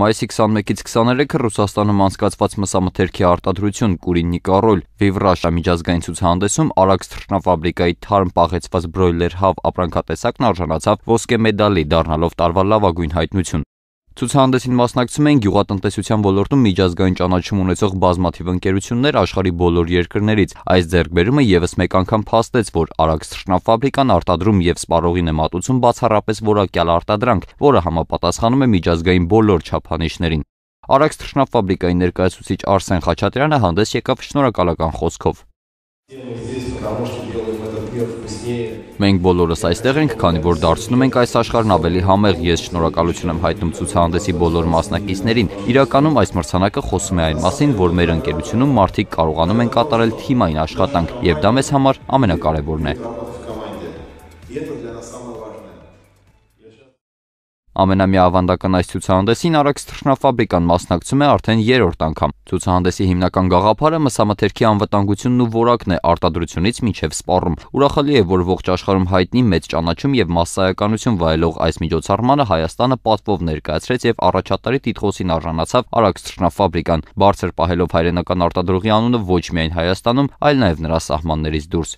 Մայիսի 21-ից 23-ը Ռուսաստանում անցկացված մսամթերքի արտադրություն Կուրինի կարոլ Վիվրաշա միջազգային ցուցահանդեսում Արաքս թռչնաֆաբրիկայի թարմ պաղեցված բրոյլեր հավ ապրանքատեսակն արժանացավ ոսկե մեդալի, դառնալով տարվա լավագույն հայտնություն։ Ցուցահանդեսին մասնակցում էին գյուղատնտեսության ոլորտում միջազգային ճանաչում ունեցող բազմաթիվ ընկերություններ աշխարհի բոլոր երկրներից։ Այս ձեռքբերումը եւս մեկ անգամ փաստեց, որ Արաքս շռնաֆաբրիկան արտադրում եւ սպառողին է մատուցում բացառապես որակյալ արտադրանք, որը համապատասխանում է միջազգային բոլոր չափանիշներին։ Արաքս շռնաֆաբրիկայի ներկայացուցիչ Արսեն Խաչատրյանը հանդես եկավ շնորհակալական խոսքով։ Մենք բոլորս այստեղ ենք, քանի որ դարձնում ենք այս աշխարհն ավելի համեղ։ Ես շնորհակալություն եմ հայտնում ցուցահանդեսի բոլոր մասնակիցներին։ Իրականում այս մրցանակը խոսում է այն մասին, որ մեր ընկերությունում մարդիկ կարողանում են կատարել թիմային աշխատանք, եւ դա մեզ համար ամենակարևորն է։ Ամենամիավանդական այս ցուցահանդեսին Արաքս թռչնաֆաբրիկան մասնակցում է արդեն 3-րդ անգամ։ Ցուցահանդեսի հիմնական գաղափարը մսամթերքի անվտանգությունն ու որակն է արտադրությունից մինչև սպառում։ Ուրախալի է, որ ողջ աշխարհում հայտնի մեծ ճանաչում եւ massայականություն վայելող այս միջոցառմանը Հայաստանը պատվով ներկայացրեց եւ առաջատարի տիտղոսին արժանացավ Արաքս թռչնաֆաբրիկան։ Բարձր պահելով հայրենական արտադրողի անունը ոչ միայն Հայաստանում, այլ նաեւ նրա սահմաններից դուրս։